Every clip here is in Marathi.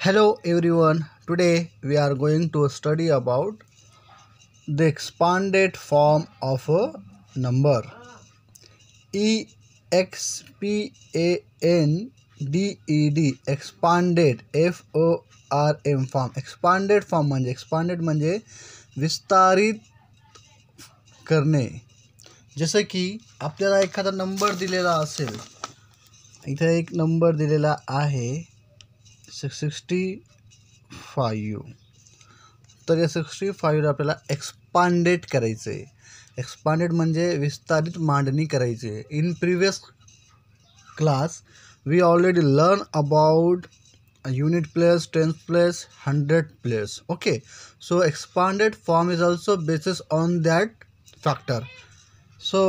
Hello everyone one today we are going to study about the expanded form of a number E X P A N D E D expanded F O R M form expanded form म्हणजे एक्सपांडेड म्हणजे विस्तारित करणे जसं की आपल्याला एखादा नंबर दिलेला असेल इथे एक नंबर दिलेला आहे सिक्स सिक्स्टी फायू तर या सिक्स्टी फाईव्हला आपल्याला एक्सपांडेड करायचं आहे एक्सपांडेड म्हणजे विस्तारित मांडणी करायची आहे in previous class we already learn about unit place tenth place hundred place okay so expanded form is also basis on that factor so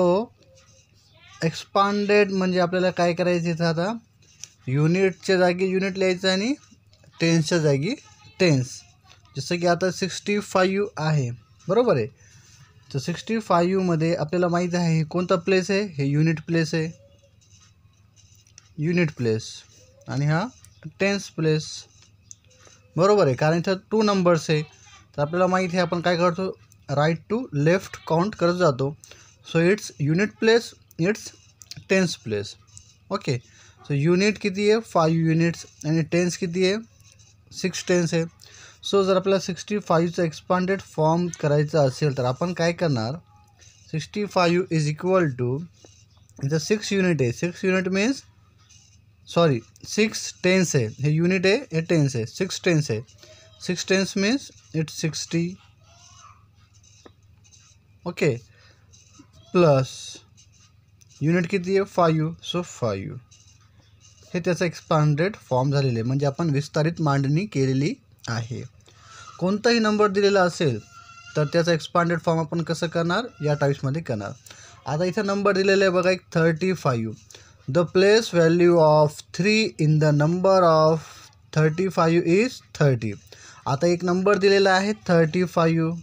expanded म्हणजे आपल्याला काय करायचं इथं आता युनिटच्या जागी युनिट लिहायचं आणि टेन्सच्या जागी टेन्स जसं की आता सिक्स्टी फाईव्ह आहे बरोबर आहे तर सिक्स्टी फायूमध्ये आपल्याला माहीत आहे हे कोणता प्लेस आहे हे युनिट प्लेस आहे युनिट प्लेस आणि हा टेन्स प्लेस बरोबर आहे कारण इथं टू नंबर्स आहे तर आपल्याला माहीत आहे आपण काय करतो राईट टू लेफ्ट काउंट करत जातो so it's unit place it's tens place okay so unit किती आहे फाईव्ह युनिट्स आणि टेन्स किती आहे सिक्स टेन्स आहे सो जर आपल्याला सिक्स्टी फाईव्हचं एक्सपांडेड फॉर्म करायचा असेल तर आपण काय करणार sixty five is equal to the six unit आहे six unit means sorry six tens आहे हे युनिट आहे हे टेन्स आहे सिक्स टेन्स आहे six tens means it sixty okay plus unit किती आहे फायू सो फायू हे त्याचं एक्सपांडेड फॉर्म झालेले आहे म्हणजे आपण विस्तारित मांडणी केलेली आहे कोणताही नंबर दिलेला असेल तर त्याचा एक्सपांडेड फॉर्म आपण कसं करणार या टाईप्समध्ये करणार आता इथं नंबर दिलेला आहे बघा एक thirty five the place value of three in the number of thirty five is thirty आता एक नंबर दिलेला आहे थर्टी फाईव्ह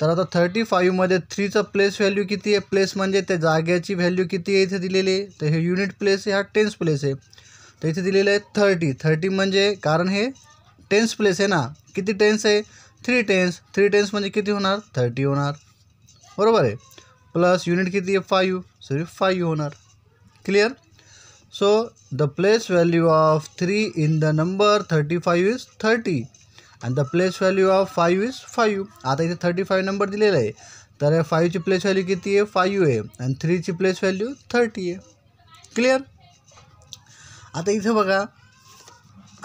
तर आता थर्टी फाईव्हमध्ये थ्रीचं प्लेस व्हॅल्यू किती आहे प्लेस म्हणजे त्या जाग्याची व्हॅल्यू किती आहे इथे दिलेली आहे तर हे युनिट प्लेस आहे हा टेन्स प्लेस आहे तर इथे दिलेलं आहे थर्टी थर्टी म्हणजे कारण हे टेन्स प्लेस आहे ना किती टेन्स आहे थ्री टेन्स थ्री टेन्स म्हणजे किती होणार थर्टी होणार बरोबर आहे प्लस युनिट किती आहे फायू सॉरी फाईव्ह होणार clear so the place value of three in the number thirty five is thirty आणि the place value of five is five आता इथे थर्टी फाईव्ह नंबर दिलेला आहे तर फाईव्हची प्लेस व्हॅल्यू किती आहे फाईव्ह आहे आणि थ्रीची प्लेस व्हॅल्यू थर्टी आहे क्लिअर आता इथे बघा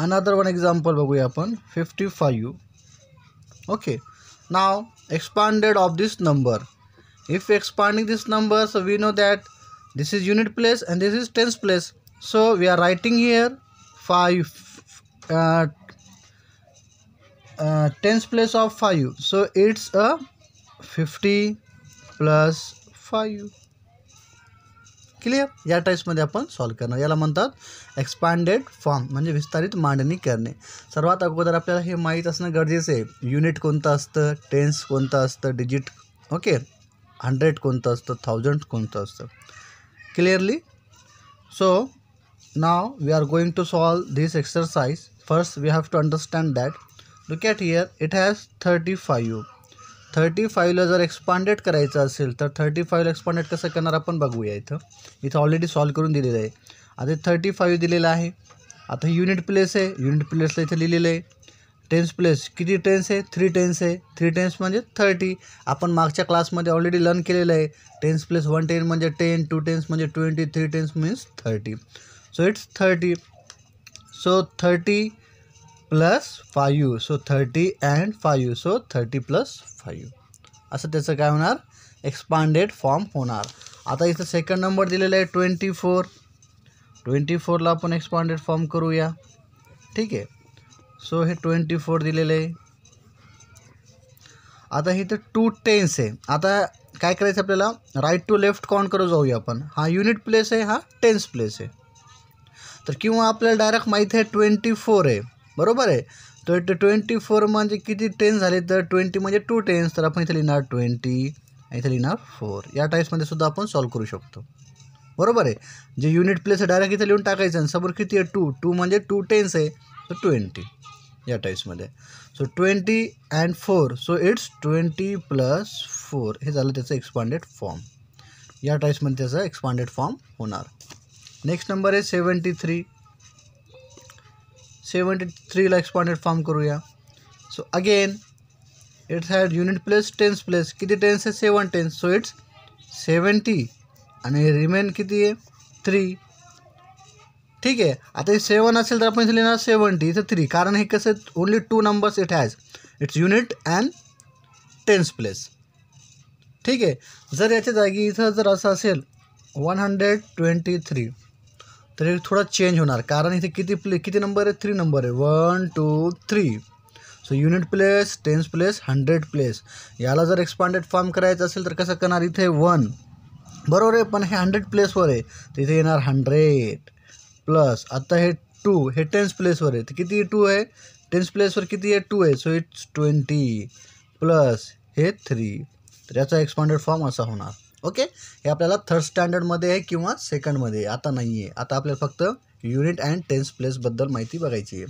अनादर वन एक्झाम्पल बघूया आपण fifty five okay now expanded of this number if expanding this number so we know that this is unit place and this is tens place so we are writing here five tens place of five so it's a fifty plus five clear या टाईप्समध्ये आपण सॉल्व करणार याला म्हणतात एक्सपांडेड फॉर्म म्हणजे विस्तारित मांडणी करणे सर्वात अगोदर आपल्याला हे माहीत असणं गरजेचं आहे युनिट कोणतं असतं टेन्स कोणतं असतं डिजिट ओके हंड्रेड कोणतं असतं थाउजंड कोणतं असतं clearly so now we are going to solve this exercise first we have to understand that look at here it has thirty five thirty फाईव्हला जर एक्सपांडेड करायचं असेल तर थर्टी फाईव्हला एक्सपांडेड कसं करणार आपण बघूया इथं इथं ऑलरेडी सॉल्व करून दिलेलं आहे आता थर्टी फाईव्ह दिलेलं आहे आता युनिट प्लेस आहे युनिट प्लेसला इथं लिहिलेलं आहे टेन्स प्लेस किती टेन्स आहे थ्री टेन्स आहे थ्री टेन्स म्हणजे थर्टी आपण मागच्या क्लासमध्ये ऑलरेडी लर्न केलेलं आहे टेन्स प्लेस वन टेन म्हणजे टेन टू टेन्स म्हणजे twenty three tens means thirty so it's thirty so thirty plus five so thirty and five so thirty plus five असं त्याचं काय होणार एक्सपांडेड फॉर्म होणार आता इथं सेकंड नंबर दिलेला आहे ट्वेंटी फोर ट्वेंटी फोरला आपण एक्सपांडेड फॉर्म करूया ठीक आहे सो हे ट्वेंटी फोर दिलेलं आहे आता इथं टू टेन्स आहे आता काय करायचं आपल्याला राईट टू लेफ्ट काउंट करू जाऊया आपण हा युनिट प्लेस आहे हा टेन्स प्लेस आहे तर किंवा आपल्याला डायरेक्ट माहीत आहे ट्वेंटी फोर आहे बरोबर आहे तर ट्वेंटी फोर म्हणजे किती टेन्स झाले तर ट्वेंटी म्हणजे टू टेन्स तर आपण इथे लिहिणार ट्वेंटी इथे लिहिणार फोर या टाईप्समध्ये सुद्धा आपण सॉल्व करू शकतो बरोबर आहे जे युनिट प्लेस आहे डायरेक्ट इथे लिहून टाकायचं आणि समोर किती आहे टू टू म्हणजे टू टेन्स आहे तर ट्वेंटी या टाईप्समध्ये so twenty and four so it's twenty plus four हे झालं त्याचं एक्सपांडेड फॉर्म या टाईप्समध्ये त्याचा एक्सपांडेड फॉर्म होणार नेक्स्ट नंबर आहे सेवन्टी थ्री सेवन्टी थ्रीला एक्सपांडेड फॉर्म करूया so again it's had unit place tens place किती टेन्स आहे seven tens so it's seventy आणि रिमेन किती आहे थ्री ठीक आहे आता हे सेवन असेल तर आपण इथे लिहिणार सेवन्टी इथं थ्री कारण हे कसं only two numbers it has it's unit and tens place ठीक आहे जर याच्या जागी इथं जर असं असेल वन हंड्रेड ट्वेंटी थ्री तर हे थोडं चेंज होणार कारण इथे किती प्ले किती नंबर आहे थ्री नंबर आहे one two three so unit place tens place hundred place याला जर एक्सपांडेड फॉर्म करायचं असेल तर कसं करणार इथे वन बरोबर आहे पण हे हंड्रेड प्लेसवर आहे तर इथे येणार हंड्रेड प्लस आता हे टू हे टेन्स प्लेसवर आहे तर किती टू आहे टेन्स प्लेसवर किती आहे टू आहे सो इट्स ट्वेंटी प्लस हे थ्री तर याचा एक्सपांडेड फॉर्म असा होणार ओके हे आपल्याला थर्ड स्टँडर्डमध्ये आहे किंवा सेकंडमध्ये आहे आता नाही आहे आता आपल्याला फक्त युनिट अँड टेन्स प्लेसबद्दल माहिती बघायची आहे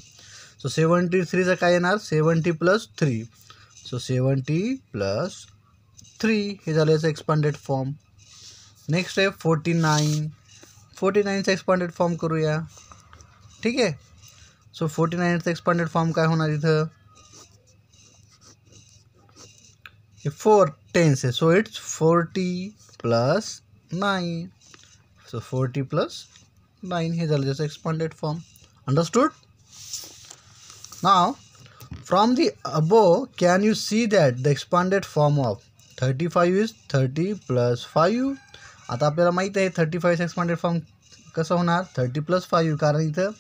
सो सेवन्टी थ्रीचं काय येणार seventy plus three so seventy plus three हे झालं याचं एक्सपांडेड फॉर्म नेक्स्ट आहे फोर्टी नाईन फोर्टी नाईनचं एक्सपांडेड फॉर्म करूया ठीक आहे सो फोर्टी नाईनचं एक्सपांडेड फॉर्म काय होणार इथं फोर टेन्स आहे so it's forty plus nine so forty plus nine हे झालं त्याचं expanded form understood now from the above can you see that the expanded form of thirty five is thirty plus five आता आपल्याला माहीत आहे थर्टी फाईव्ह एक्सपांडेड फॉर्म कसं होणार थर्टी प्लस फाईव्ह कारण इथं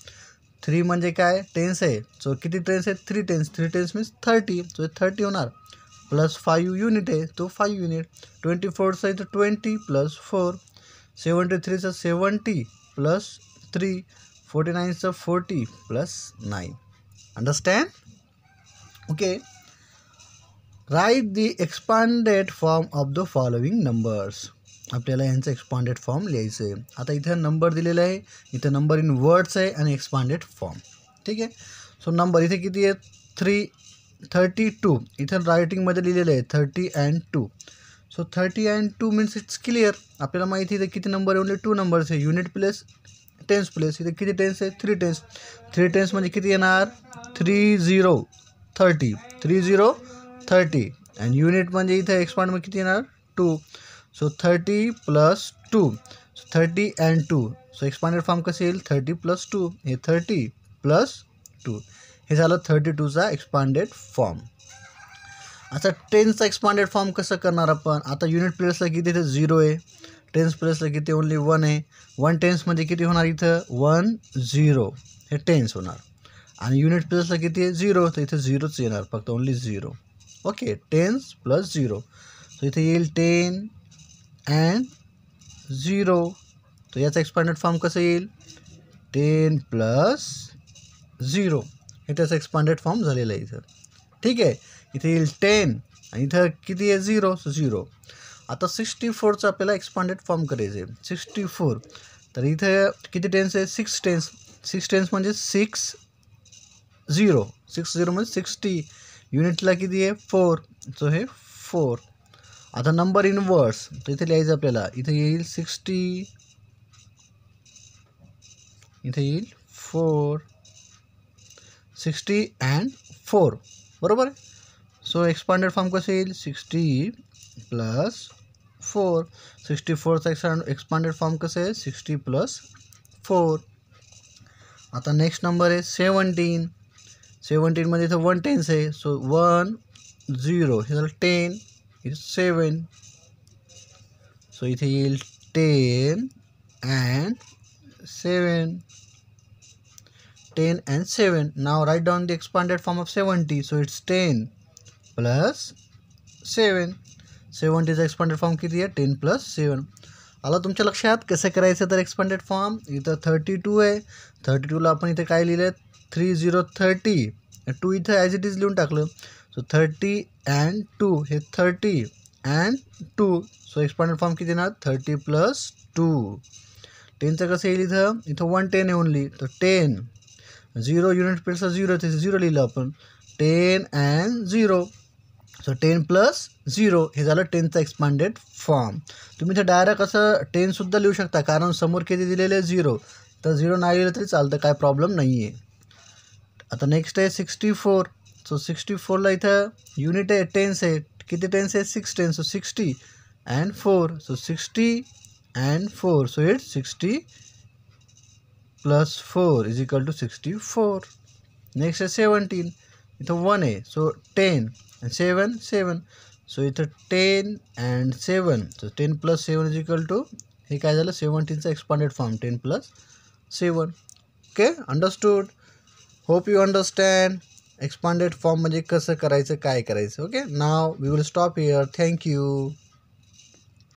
थ्री म्हणजे काय टेन्स आहे सो किती टेन्स आहेत three tens three tens means thirty so thirty होणार प्लस फाइव युनिट आहे तो फाईव्ह युनिट ट्वेंटी फोरचा इथं ट्वेंटी प्लस फोर सेवंटी थ्रीचं सेवन्टी प्लस थ्री फोर्टी नाईनचं forty plus nine understand okay right the expanded form of the following numbers आपल्याला यांचं एक्सपांडेड फॉर्म लिहायचं आहे आता इथं नंबर दिलेला आहे इथं नंबर इन वर्ड्स आहे आणि एक्सपांडेड फॉर्म ठीक आहे सो नंबर इथे किती आहे थ्री थर्टी टू इथं रायटिंगमध्ये लिहिलेलं आहे thirty and two so thirty and two means it's clear आपल्याला माहिती इथे किती नंबर ओनली टू नंबर्स आहे युनिट प्लेस टेन्स प्लेस इथे किती टेन्स आहे थ्री टेन्स थ्री टेन्स म्हणजे किती येणार three zero thirty three zero thirty and unit म्हणजे एक्सपांड एक्सपांडमध्ये किती येणार two so thirty plus two thirty and two so expanded form कसे येईल थर्टी प्लस टू हे थर्टी प्लस टू हे झालं थर्टी टूचा एक्सपांडेड फॉर्म आता टेन्सचा एक्सपांडेड फॉर्म कसं करणार आपण आता युनिट प्लेसला किती इथे झिरो आहे टेन्स प्लेसला किती ओनली वन आहे वन टेन्समध्ये म्हणजे किती होणार इथं वन झिरो हे टेन्स होणार आणि युनिट प्लेसला किती आहे झिरो तर इथे झिरोच येणार फक्त only zero okay tens plus zero तर इथे येईल टेन अँड झिरो तर याचा एक्सपांडेड फॉर्म कसं येईल टेन प्लस झिरो हे त्याचं एक्सपांडेड फॉर्म झालेलं आहे इथं ठीक आहे इथे येईल टेन आणि इथं किती आहे झिरो झिरो आता सिक्स्टी फोरचं आपल्याला एक्सपांडेड फॉर्म करायचं आहे सिक्स्टी फोर तर इथे किती टेन्स आहे सिक्स टेन्स सिक्स टेन्स म्हणजे सिक्स झिरो सिक्स झिरो म्हणजे सिक्स्टी युनिटला किती आहे फोर सो हे फोर आता नंबर इन वर्ड्स तर इथे लिहायचं आपल्याला इथे येईल सिक्स्टी इथे येईल फोर सिक्स्टी अँड फोर बरोबर आहे सो एक्सपांडेड फॉर्म कसं येईल सिक्स्टी प्लस फोर सिक्स्टी फोरचा एक्सपांड एक्सपांडेड फॉर्म कसं आहे सिक्स्टी प्लस फोर आता नेक्स्ट नंबर आहे सेवन्टीन सेवन्टीनमध्ये इथं वन टेन्स आहे सो वन झिरो हे झालं टेन इज सेवन सो इथे येईल ten and seven 10 and 7. Now write down the expanded form of 70. So it's 10 plus 7. 70 expanded form किती आहे टेन प्लस सेवन आला तुमच्या लक्षात कसं करायचं तर एक्सपांडेड फॉर्म इथं थर्टी टू आहे थर्टी टूला आपण इथे काय लिहिलं आहे थ्री झिरो थर्टी टू इथं ॲज इट इज लिहून टाकलं सो थर्टी अँड टू हे thirty and two so expanded form किती येणार थर्टी प्लस टू टेनचं कसं येईल इथं इथं वन टेन येऊन लिही तर टेन झिरो युनिट पेक्षा झिरो तिथे झिरो लिहिलं आपण ten and zero so ten plus zero हे झालं टेनचं एक्सपांडेड फॉर्म तुम्ही इथं डायरेक्ट असं टेनसुद्धा लिहू शकता कारण समोर किती दिलेले झिरो तर झिरो नाही लिहिलं तरी चालतं काय प्रॉब्लेम नाही आहे आता नेक्स्ट आहे सिक्स्टी फोर सो सिक्स्टी फोरला इथं युनिट आहे टेन्स आहे किती टेन्स आहे six ten so sixty and four so sixty and four so it sixty plus 4 is equal to 64 next is 17 it's a 1a so 10 and 7 7 so it's a 10 and 7 so 10 plus 7 is equal to 17 is expanded form 10 plus 7 okay understood hope you understand expanded form magic okay now we will stop here thank you